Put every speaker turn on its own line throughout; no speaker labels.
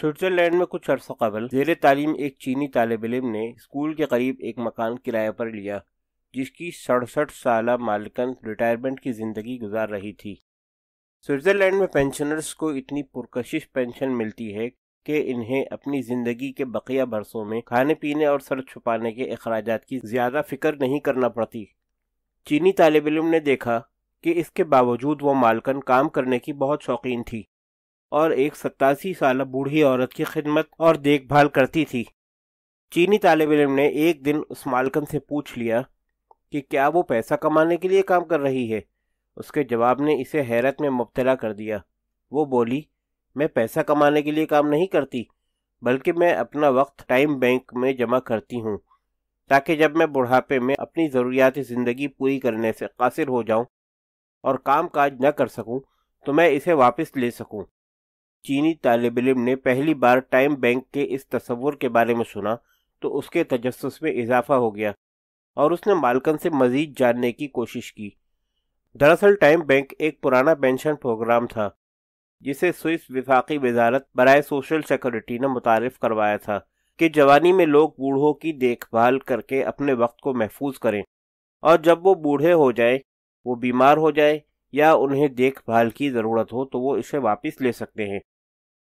Switzerland में कुछ अरसों कबल जेर तालीम एक चीनी तालब इम ने स्कूल के करीब एक मकान किराए पर लिया जिसकी सड़सठ साल मालिकन रिटायरमेंट की ज़िंदगी गुजार रही थी स्विट्ज़रलैंड में पेंशनर्स को इतनी पुरकशिश पेंशन मिलती है कि इन्हें अपनी ज़िंदगी के बकिया बरसों में खाने पीने और सर छुपाने के अखराज की ज़्यादा फिक्र नहीं करना पड़ती चीनी तालब इम ने देखा कि इसके बावजूद वो मालकन काम करने की बहुत शौकीन थी और एक सत्तासी साल बूढ़ी औरत की खिदमत और देखभाल करती थी चीनी तालब इलम ने एक दिन उस मालकन से पूछ लिया कि क्या वो पैसा कमाने के लिए काम कर रही है उसके जवाब ने इसे हैरत में मुबतला कर दिया वो बोली मैं पैसा कमाने के लिए काम नहीं करती बल्कि मैं अपना वक्त टाइम बैंक में जमा करती हूँ ताकि जब मैं बुढ़ापे में अपनी ज़रूरियात ज़िंदगी पूरी करने से कासिर हो जाऊँ और काम काज न कर सकूँ तो मैं इसे वापस ले सकूँ चीनी तालब इम ने पहली बार टाइम बैंक के इस तस्वुर के बारे में सुना तो उसके तजस में इजाफा हो गया और उसने मालकन से मज़ीद जानने की कोशिश की दरअसल टाइम बैंक एक पुराना पेंशन प्रोग्राम था जिसे स्विस विफाकी वजारत बरए सोशल सिक्योरिटी ने मुतारफ करवाया था कि जवानी में लोग बूढ़ों की देखभाल करके अपने वक्त को महफूज करें और जब वो बूढ़े हो जाए वो बीमार हो जाए या उन्हें देखभाल की ज़रूरत हो तो वो इसे वापस ले सकते हैं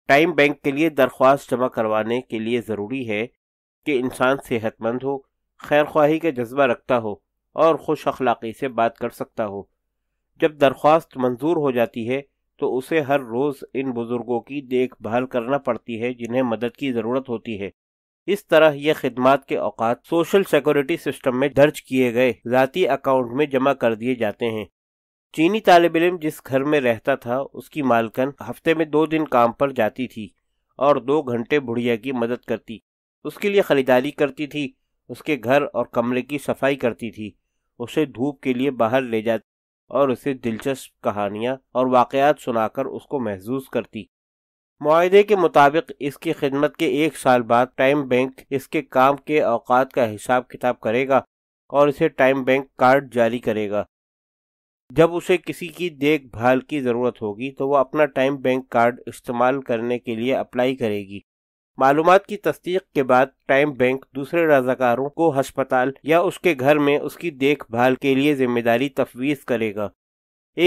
टाइम बैंक के लिए दरख्वास्त जमा करवाने के लिए ज़रूरी है कि इंसान सेहतमंद हो खैर ख्वाही का जज्बा रखता हो और खुश अखलाक़ी से बात कर सकता हो जब दरख्वास्त मंजूर हो जाती है तो उसे हर रोज़ इन बुज़ुर्गों की देखभाल करना पड़ती है जिन्हें मदद की ज़रूरत होती है इस तरह ये खदमात के अवकात सोशल सिक्योरिटी सिस्टम में दर्ज किए गए ज़ाती अकाउंट में जमा कर दिए जाते हैं चीनी तालब इम जिस घर में रहता था उसकी मालकन हफ्ते में दो दिन काम पर जाती थी और दो घंटे बुढ़िया की मदद करती उसके लिए ख़रीदारी करती थी उसके घर और कमरे की सफाई करती थी उसे धूप के लिए बाहर ले जाती और उसे दिलचस्प कहानियाँ और वाकयात सुनाकर उसको महजूज करती माहदे के मुताबिक इसकी खिदमत के एक साल बाद टाइम बैंक इसके काम के अवकात का हिसाब किताब करेगा और इसे टाइम बैंक कार्ड जारी करेगा जब उसे किसी की देखभाल की ज़रूरत होगी तो वह अपना टाइम बैंक कार्ड इस्तेमाल करने के लिए अप्लाई करेगी मालूम की तस्दीक के बाद टाइम बैंक दूसरे रजाकारों को हस्पताल या उसके घर में उसकी देखभाल के लिए जिम्मेदारी तफवीज़ करेगा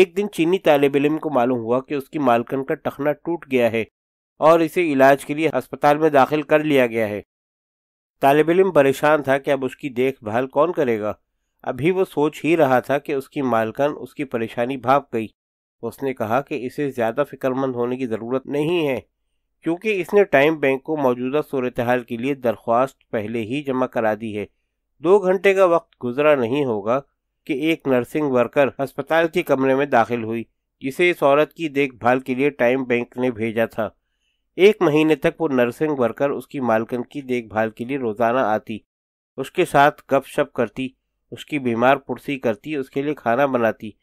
एक दिन चीनी तालब इम को मालूम हुआ कि उसकी मालकन का टखना टूट गया है और इसे इलाज के लिए अस्पताल में दाखिल कर लिया गया है तालब इम परेशान था कि अब उसकी देखभाल कौन करेगा अभी वो सोच ही रहा था कि उसकी मालकन उसकी परेशानी भाप गई उसने कहा कि इसे ज़्यादा फिक्रमंद होने की ज़रूरत नहीं है क्योंकि इसने टाइम बैंक को मौजूदा सूरत हाल के लिए दरख्वास्त पहले ही जमा करा दी है दो घंटे का वक्त गुजरा नहीं होगा कि एक नर्सिंग वर्कर अस्पताल के कमरे में दाखिल हुई जिसे इस औरत की देखभाल के लिए टाइम बैंक ने भेजा था एक महीने तक वो नर्सिंग वर्कर उसकी मालकन की देखभाल के लिए रोज़ाना आती उसके साथ गपशप करती उसकी बीमार पुरसी करती उसके लिए खाना बनाती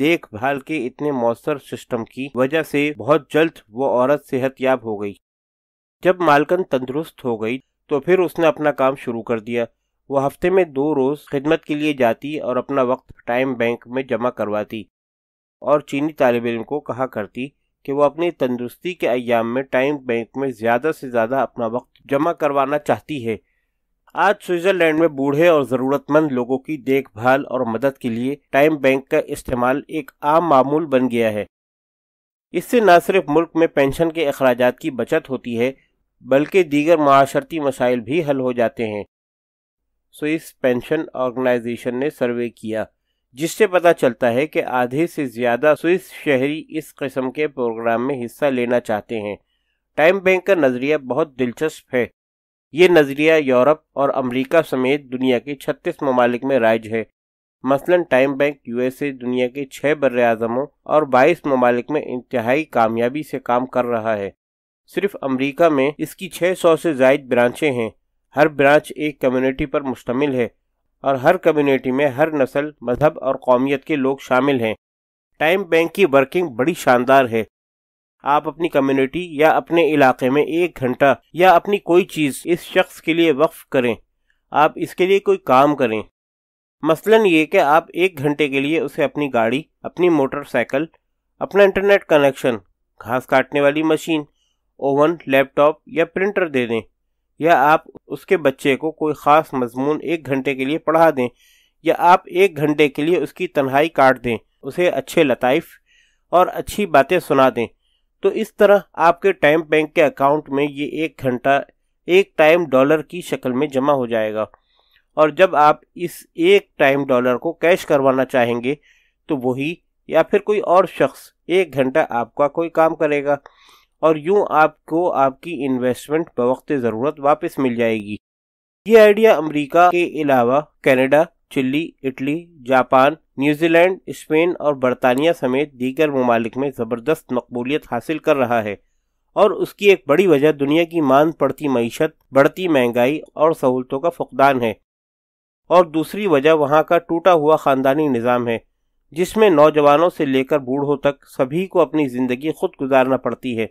देखभाल के इतने मौसर सिस्टम की वजह से बहुत जल्द वो औरत याब हो गई जब मालकन तंदुरुस्त हो गई तो फिर उसने अपना काम शुरू कर दिया वो हफ्ते में दो रोज़ खिदमत के लिए जाती और अपना वक्त टाइम बैंक में जमा करवाती और चीनी तालब इम को कहा करती कि वो अपनी तंदुरुस्ती के अयाम में टाइम बैंक में ज़्यादा से ज़्यादा अपना वक्त जमा करवाना चाहती है आज स्विट्जरलैंड में बूढ़े और जरूरतमंद लोगों की देखभाल और मदद के लिए टाइम बैंक का इस्तेमाल एक आम मामूल बन गया है इससे न सिर्फ मुल्क में पेंशन के अखराज की बचत होती है बल्कि दीगर माशरती मसाइल भी हल हो जाते हैं स्विस पेंशन ऑर्गेनाइजेशन ने सर्वे किया जिससे पता चलता है कि आधे से ज़्यादा स्विस शहरी इस किस्म के प्रोग्राम में हिस्सा लेना चाहते हैं टाइम बैंक का नज़रिया बहुत दिलचस्प है ये नज़रिया यूरोप और अमेरिका समेत दुनिया के 36 ममालिक में राइज है मसलन टाइम बैंक यूएसए दुनिया के छः बर अजमों और 22 ममालिक में इंतहाई कामयाबी से काम कर रहा है सिर्फ अमेरिका में इसकी 600 से जायद ब्रांचें हैं हर ब्रांच एक कम्युनिटी पर मुश्तमिल है और हर कम्युनिटी में हर नस्ल मजहब और कौमियत के लोग शामिल हैं टाइम बैंक की वर्किंग बड़ी शानदार है आप अपनी कम्युनिटी या अपने इलाके में एक घंटा या अपनी कोई चीज़ इस शख्स के लिए वक्फ करें आप इसके लिए कोई काम करें मसलन ये कि आप एक घंटे के लिए उसे अपनी गाड़ी अपनी मोटरसाइकिल अपना इंटरनेट कनेक्शन घास काटने वाली मशीन ओवन लैपटॉप या प्रिंटर दे दें या आप उसके बच्चे को कोई ख़ास मजमून एक घंटे के लिए पढ़ा दें या आप एक घंटे के लिए उसकी तन्हाई काट दें उसे अच्छे लताइफ और अच्छी बातें सुना दें तो इस तरह आपके टाइम बैंक के अकाउंट में ये एक घंटा एक टाइम डॉलर की शक्ल में जमा हो जाएगा और जब आप इस एक टाइम डॉलर को कैश करवाना चाहेंगे तो वही या फिर कोई और शख्स एक घंटा आपका कोई काम करेगा और यूं आपको आपकी इन्वेस्टमेंट बवक्त ज़रूरत वापस मिल जाएगी ये आइडिया अमेरिका के अलावा Canada chilli Italy Japan New Zealand Spain और बरतानिया समेत दीगर ममालिक में ज़बरदस्त मकबूलियत हासिल कर रहा है और उसकी एक बड़ी वजह दुनिया की मान पड़ती मीशत बढ़ती महंगाई और सहूलतों का फुकदान है और दूसरी वजह वहाँ का टूटा हुआ ख़ानदानी निज़ाम है जिसमें नौजवानों से लेकर बूढ़ों तक सभी को अपनी ज़िंदगी खुद गुजारना पड़ती है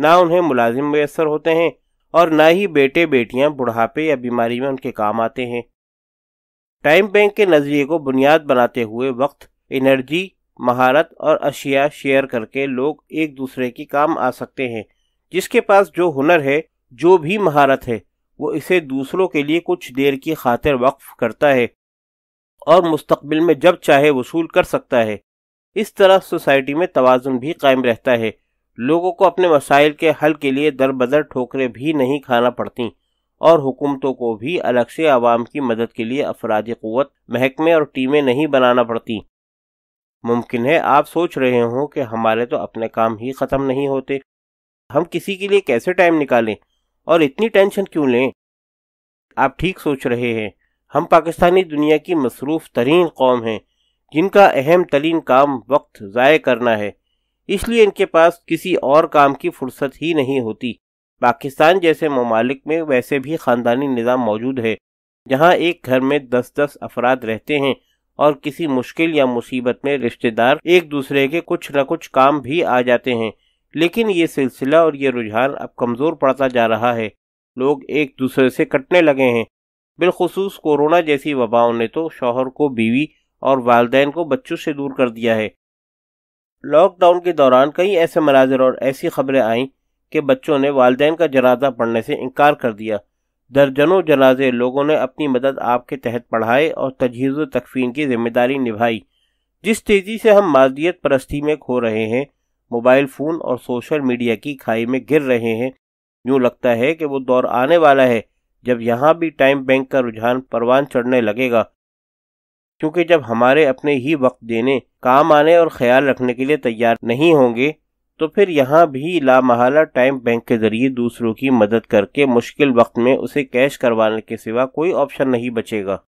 ना उन्हें मुलाजिम मैसर होते हैं और ना ही बेटे बेटियां बुढ़ापे या बीमारी में उनके काम आते हैं टाइम बैंक के नज़रिए को बुनियाद बनाते हुए वक्त एनर्जी महारत और अशिया शेयर करके लोग एक दूसरे की काम आ सकते हैं जिसके पास जो हुनर है जो भी महारत है वो इसे दूसरों के लिए कुछ देर की खातिर वक्फ करता है और मुस्तकबिल में जब चाहे वसूल कर सकता है इस तरह सोसाइटी में तोज़ुन भी कायम रहता है लोगों को अपने मसाइल के हल के लिए दर बदर ठोकरें भी नहीं खाना पड़ती और हुकूमतों को भी अलग से आवाम की मदद के लिए अफराद क़वत महकमे और टीमें नहीं बनाना पड़ती मुमकिन है आप सोच रहे हों कि हमारे तो अपने काम ही ख़त्म नहीं होते हम किसी के लिए कैसे टाइम निकालें और इतनी टेंशन क्यों लें आप ठीक सोच रहे हैं हम पाकिस्तानी दुनिया की मसरूफ़ तरीन कौम हैं जिनका अहम तरीन काम वक्त ज़ाय करना है इसलिए इनके पास किसी और काम की फुर्सत ही नहीं होती पाकिस्तान जैसे ममालिक में वैसे भी ख़ानदानी निज़ाम मौजूद है जहाँ एक घर में दस दस अफराद रहते हैं और किसी मुश्किल या मुसीबत में रिश्तेदार एक दूसरे के कुछ न कुछ काम भी आ जाते हैं लेकिन ये सिलसिला और ये रुझान अब कमज़ोर पड़ता जा रहा है लोग एक दूसरे से कटने लगे हैं बिलखसूस कोरोना जैसी वबाओं ने तो शोहर को बीवी और वालदेन को बच्चों से दूर कर दिया है लॉकडाउन के दौरान कई ऐसे मनाजर और ऐसी खबरें आईं के बच्चों ने वालदेन का जनाजा पढ़ने से इनकार कर दिया दर्जनों जनाजे लोगों ने अपनी मदद आपके तहत पढ़ाए और तजहीज़ तकफीन की जिम्मेदारी निभाई जिस तेज़ी से हम मादियत परस्ती में खो रहे हैं मोबाइल फ़ोन और सोशल मीडिया की खाई में गिर रहे हैं यूँ लगता है कि वो दौर आने वाला है जब यहाँ भी टाइम बैंक का रुझान परवान चढ़ने लगेगा क्योंकि जब हमारे अपने ही वक्त देने काम आने और ख्याल रखने के लिए तैयार नहीं होंगे तो फिर यहाँ भी लामहला टाइम बैंक के जरिए दूसरों की मदद करके मुश्किल वक्त में उसे कैश करवाने के सिवा कोई ऑप्शन नहीं बचेगा